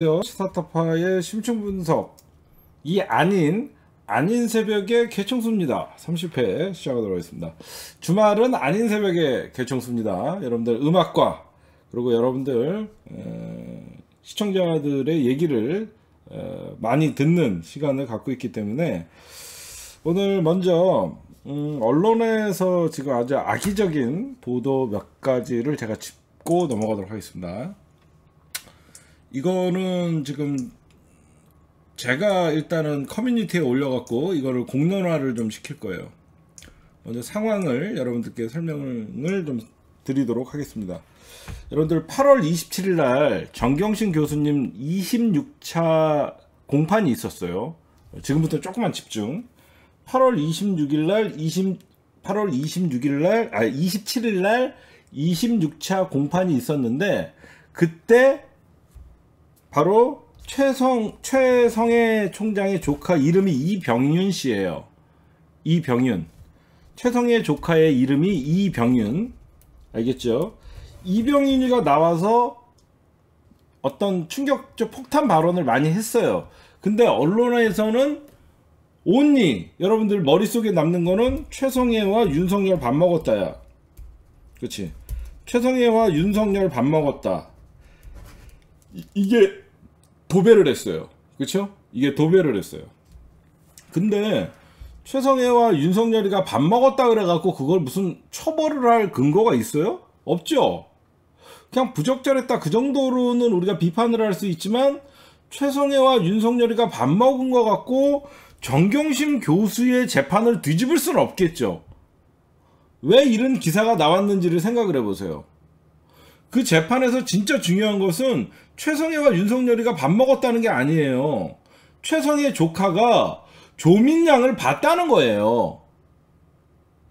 스타트파의 심층 분석 이 아닌 아닌 새벽의 개청수입니다. 30회 시작하도록 하겠습니다. 주말은 아닌 새벽의 개청수입니다. 여러분들 음악과 그리고 여러분들 에, 시청자들의 얘기를 에, 많이 듣는 시간을 갖고 있기 때문에 오늘 먼저 음, 언론에서 지금 아주 악의적인 보도 몇 가지를 제가 짚고 넘어가도록 하겠습니다. 이거는 지금 제가 일단은 커뮤니티에 올려갖고 이거를 공론화를 좀 시킬 거예요. 먼저 상황을 여러분들께 설명을 좀 드리도록 하겠습니다. 여러분들 8월 27일 날 정경신 교수님 26차 공판이 있었어요. 지금부터 조금만 집중. 8월 26일 날 20, 8월 26일 날, 아, 27일 날 26차 공판이 있었는데, 그때 바로 최성 최성애 총장의 조카 이름이 이병윤 씨예요. 이병윤. 최성애 조카의 이름이 이병윤. 알겠죠? 이병윤이가 나와서 어떤 충격적 폭탄 발언을 많이 했어요. 근데 언론에서는 온니 여러분들 머릿속에 남는 거는 최성애와 윤석열 밥 먹었다야. 그렇지. 최성애와 윤석열 밥 먹었다. 이, 게 도배를 했어요. 그렇죠? 이게 도배를 했어요. 근데 최성애와 윤석열이가 밥 먹었다 그래갖고 그걸 무슨 처벌을 할 근거가 있어요? 없죠. 그냥 부적절했다 그 정도로는 우리가 비판을 할 수 있지만 최성애와 윤석열이가 밥 먹은 것 같고 정경심 교수의 재판을 뒤집을 수는 없겠죠. 왜 이런 기사가 나왔는지를 생각을 해보세요. 그 재판에서 진짜 중요한 것은 최성애와 윤석열이가 밥 먹었다는 게 아니에요. 최성애 조카가 조민양을 봤다는 거예요.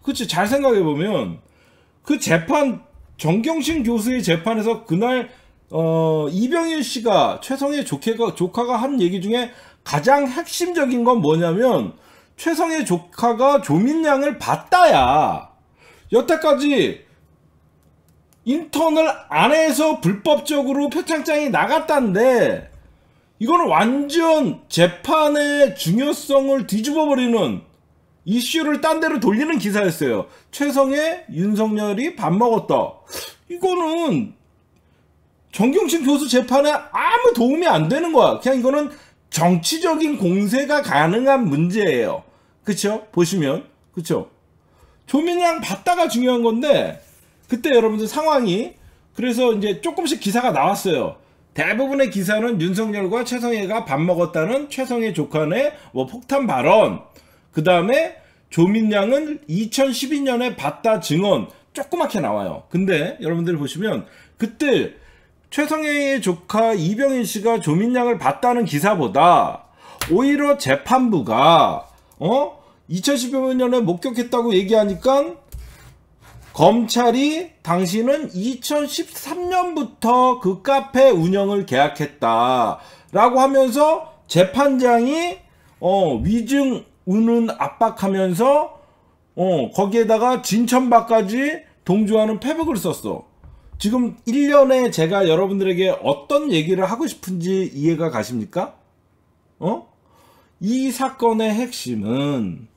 그치, 잘 생각해보면, 그 재판, 정경심 교수의 재판에서 그날, 어, 이병일 씨가 최성애 조카가, 조카가 한 얘기 중에 가장 핵심적인 건 뭐냐면, 최성의 조카가 조민양을 봤다야. 여태까지 인턴을 안 해서 불법적으로 표창장이 나갔다는데 이거는 완전 재판의 중요성을 뒤집어버리는 이슈를 딴 데로 돌리는 기사였어요. 최성의 윤석열이 밥 먹었다. 이거는 정경심 교수 재판에 아무 도움이 안 되는 거야. 그냥 이거는 정치적인 공세가 가능한 문제예요. 그쵸? 보시면. 그쵸? 조민양 봤다가 중요한 건데 그때 여러분들 상황이 그래서 이제 조금씩 기사가 나왔어요. 대부분의 기사는 윤석열과 최성애가 밥 먹었다는 최성애 조카의 뭐 폭탄 발언, 그 다음에 조민양은 2012년에 봤다 증언 조그맣게 나와요. 근데 여러분들 보시면 그때 최성애의 조카 이병인 씨가 조민양을 봤다는 기사보다 오히려 재판부가 어 2015년에 목격했다고 얘기하니까 검찰이 당신은 2013년부터 그 카페 운영을 계약했다. 라고 하면서 재판장이 어, 위증 운운 압박하면서 어, 거기에다가 진천바까지 동조하는 패북을 썼어. 지금 1년에 제가 여러분들에게 어떤 얘기를 하고 싶은지 이해가 가십니까? 어? 이 사건의 핵심은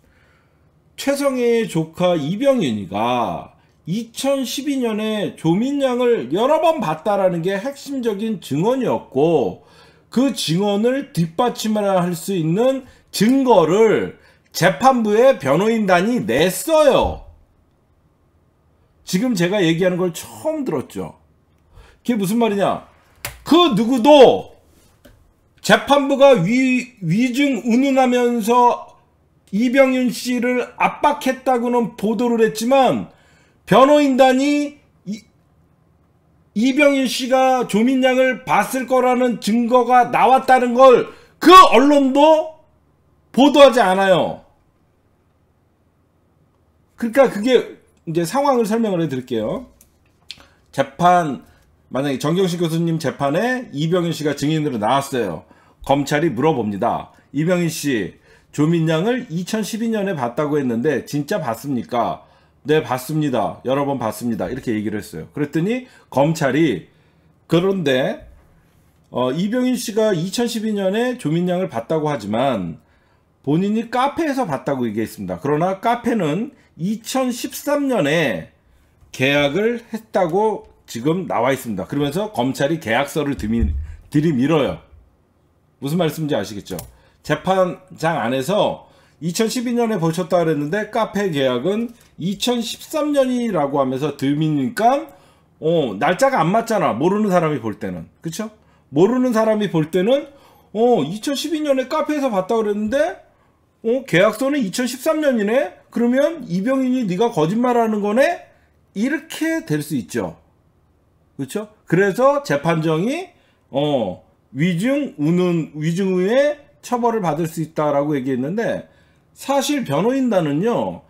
최성의 조카 이병윤이가 2012년에 조민양을 여러 번 봤다라는 게 핵심적인 증언이었고 그 증언을 뒷받침을 할 수 있는 증거를 재판부의 변호인단이 냈어요. 지금 제가 얘기하는 걸 처음 들었죠. 그게 무슨 말이냐? 그 누구도 재판부가 위, 위증 운운하면서 이병윤 씨를 압박했다고는 보도를 했지만 변호인단이 이, 병일 씨가 조민양을 봤을 거라는 증거가 나왔다는 걸 그 언론도 보도하지 않아요. 그러니까 그게 이제 상황을 설명을 해드릴게요. 재판 만약에 정경식 교수님 재판에 이병일 씨가 증인으로 나왔어요. 검찰이 물어봅니다. 이병일 씨 조민양을 2012년에 봤다고 했는데 진짜 봤습니까? 네, 봤습니다. 여러 번 봤습니다. 이렇게 얘기를 했어요. 그랬더니 검찰이 그런데 어, 이병인 씨가 2012년에 조민양을 봤다고 하지만 본인이 카페에서 봤다고 얘기했습니다. 그러나 카페는 2013년에 계약을 했다고 지금 나와 있습니다. 그러면서 검찰이 계약서를 들이, 들이밀어요. 무슨 말씀인지 아시겠죠? 재판장 안에서 2012년에 보셨다 그랬는데 카페 계약은 2013년이라고 하면서 드미니까 어, 날짜가 안 맞잖아. 모르는 사람이 볼 때는. 그쵸? 모르는 사람이 볼 때는 어, 2012년에 카페에서 봤다 그랬는데 어, 계약서는 2013년이네? 그러면 이병인이 네가 거짓말하는 거네? 이렇게 될 수 있죠. 그렇죠? 그래서 재판정이 어, 위증 우는 위증의 처벌을 받을 수 있다라고 얘기했는데 사실 변호인단은요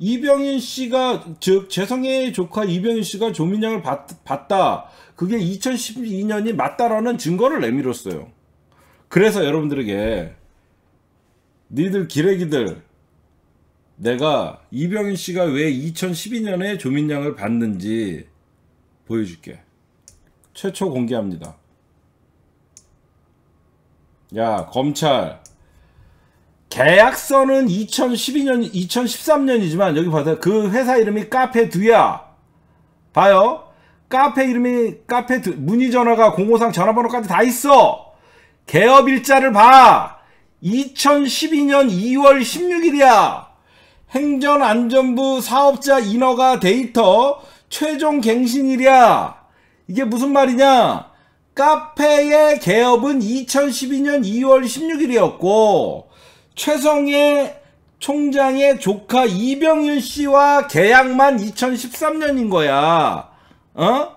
이병인 씨가 즉 재성의 조카 이병인 씨가 조민영을 봤, 다 그게 2012년이 맞다라는 증거를 내밀었어요 그래서 여러분들에게 니들 기레기들 내가 이병인 씨가 왜 2012년에 조민양을 봤는지 보여줄게 최초 공개합니다 야 검찰 계약서는 2012년, 2013년이지만 여기 봐서 그 회사 이름이 카페 두야 봐요. 카페 이름이 카페 두, 문의 전화가 공호상 전화번호까지 다 있어. 개업 일자를 봐. 2012년 2월 16일이야. 행전안전부 사업자 인허가 데이터 최종 갱신일이야. 이게 무슨 말이냐? 카페의 개업은 2012년 2월 16일이었고 최성의 총장의 조카 이병윤 씨와 계약만 2013년인 거야. 어?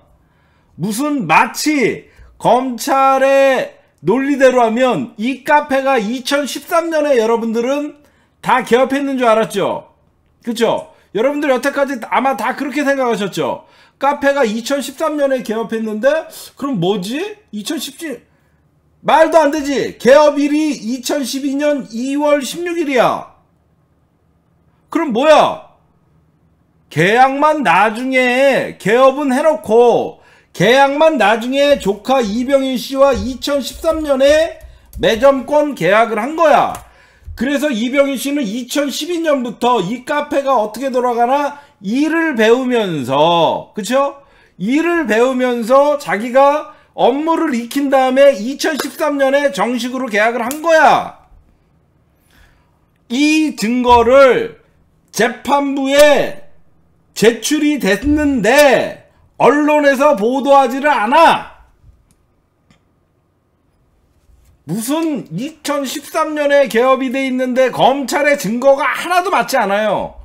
무슨 마치 검찰의 논리대로 하면 이 카페가 2013년에 여러분들은 다 개업했는 줄 알았죠? 그쵸? 여러분들 여태까지 아마 다 그렇게 생각하셨죠? 카페가 2013년에 개업했는데 그럼 뭐지? 2017 말도 안 되지. 개업일이 2012년 2월 16일이야. 그럼 뭐야? 계약만 나중에 개업은 해놓고 계약만 나중에 조카 이병일 씨와 2013년에 매점권 계약을 한 거야. 그래서 이병일 씨는 2012년부터 이 카페가 어떻게 돌아가나 일을 배우면서 그쵸? 일을 배우면서 자기가 업무를 익힌 다음에 2013년에 정식으로 계약을 한 거야. 이 증거를 재판부에 제출이 됐는데 언론에서 보도하지를 않아. 무슨 2013년에 개업이 돼 있는데 검찰의 증거가 하나도 맞지 않아요.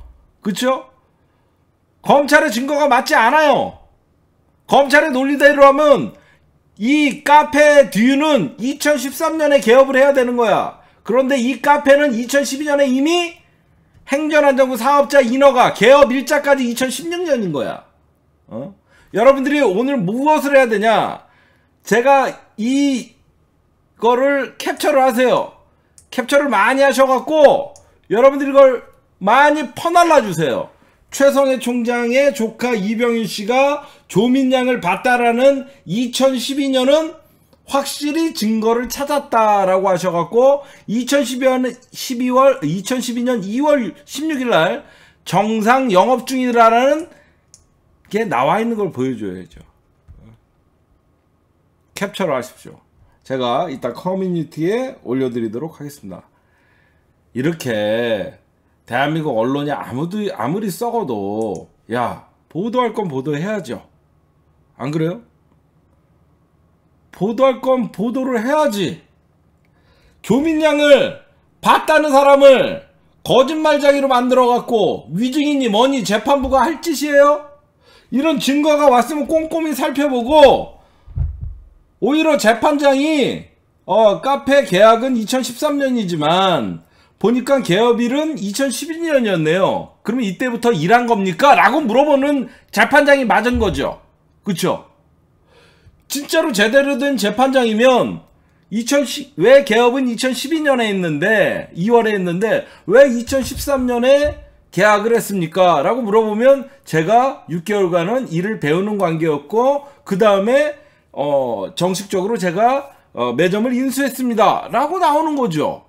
그쵸? 검찰의 증거가 맞지 않아요. 검찰의 논리대로 하면 이 카페 듀는 2013년에 개업을 해야 되는 거야. 그런데 이 카페는 2012년에 이미 행전안정부 사업자 인허가 개업 일자까지 2016년인 거야. 어? 여러분들이 오늘 무엇을 해야 되냐? 제가 이 거를 캡처를 하세요. 캡처를 많이 하셔갖고 여러분들이 이걸 많이 퍼날라 주세요. 최선해 총장의 조카 이병일 씨가 조민양을 봤다라는 2012년은 확실히 증거를 찾았다라고 하셔갖고 2012년 12월 2012년 2월 16일 날 정상 영업 중이라는 게 나와 있는 걸 보여줘야죠. 캡처를 하십시오. 제가 이따 커뮤니티에 올려드리도록 하겠습니다. 이렇게 대한민국 언론이 아무도 아무리 썩어도 야 보도할 건 보도해야죠. 안 그래요? 보도할 건 보도를 해야지. 조민양을 봤다는 사람을 거짓말쟁이로 만들어갖고 위증이니 뭐니 재판부가 할 짓이에요? 이런 증거가 왔으면 꼼꼼히 살펴보고 오히려 재판장이 어 카페 계약은 2013년이지만 보니까 개업일은 2011년이었네요. 그러면 이때부터 일한 겁니까? 라고 물어보는 재판장이 맞은 거죠. 그쵸? 진짜로 제대로 된 재판장이면 2010, 왜 개업은 2012년에 했는데 2월에 했는데 왜 2013년에 계약을 했습니까? 라고 물어보면 제가 6개월간은 일을 배우는 관계였고 그 다음에 어, 정식적으로 제가 어, 매점을 인수했습니다. 라고 나오는 거죠.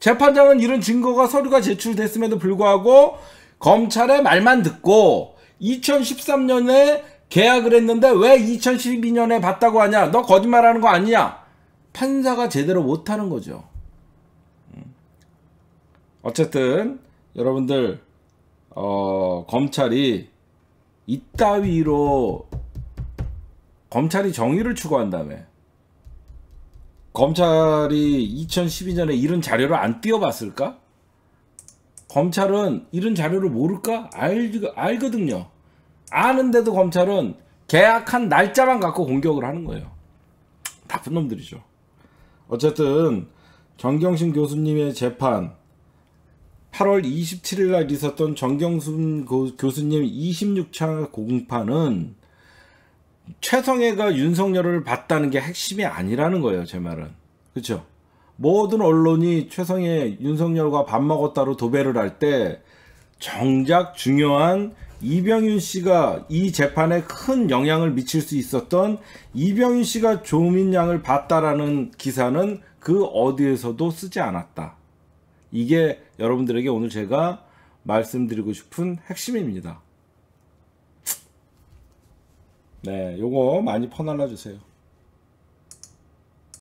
재판장은 이런 증거가 서류가 제출됐음에도 불구하고 검찰의 말만 듣고 2013년에 계약을 했는데 왜 2012년에 봤다고 하냐? 너 거짓말하는 거 아니냐? 판사가 제대로 못하는 거죠. 음. 어쨌든 여러분들 어, 검찰이 이따위로 검찰이 정의를 추구한다며 검찰이 2012년에 이런 자료를 안 띄워봤을까? 검찰은 이런 자료를 모를까? 알, 알거든요. 아는데도 검찰은 계약한 날짜만 갖고 공격을 하는 거예요. 나쁜 놈들이죠. 어쨌든 정경심 교수님의 재판 8월 27일 날 있었던 정경순 교수님 26차 공판은 최성애가 윤석열을 봤다는 게 핵심이 아니라는 거예요. 제 말은. 그렇죠? 모든 언론이 최성애 윤석열과 밥 먹었다로 도배를 할 때 정작 중요한 이병윤 씨가 이 재판에 큰 영향을 미칠 수 있었던 이병윤 씨가 조민 양을 봤다라는 기사는 그 어디에서도 쓰지 않았다. 이게 여러분들에게 오늘 제가 말씀드리고 싶은 핵심입니다. 네, 요거 많이 퍼날라 주세요.